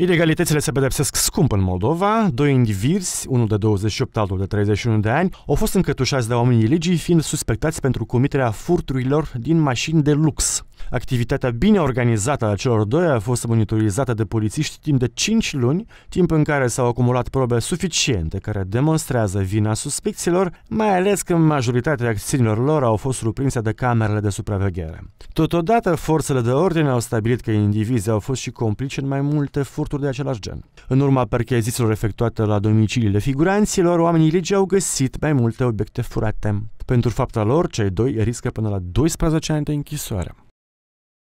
Ilegalitățile se pedepsesc scump în Moldova. Doi indivizi, unul de 28, altul de 31 de ani, au fost încătușați de oamenii legii fiind suspectați pentru comiterea furturilor din mașini de lux. Activitatea bine organizată a celor doi a fost monitorizată de polițiști timp de 5 luni, timp în care s-au acumulat probe suficiente care demonstrează vina suspecților, mai ales că majoritatea acțiunilor lor au fost surprinse de camerele de supraveghere. Totodată, forțele de ordine au stabilit că indivizii au fost și complici în mai multe furturi de același gen. În urma percheziților efectuate la domiciliile figuranților, oamenii legii au găsit mai multe obiecte furate. Pentru fapta lor, cei doi riscă până la 12 ani de închisoare.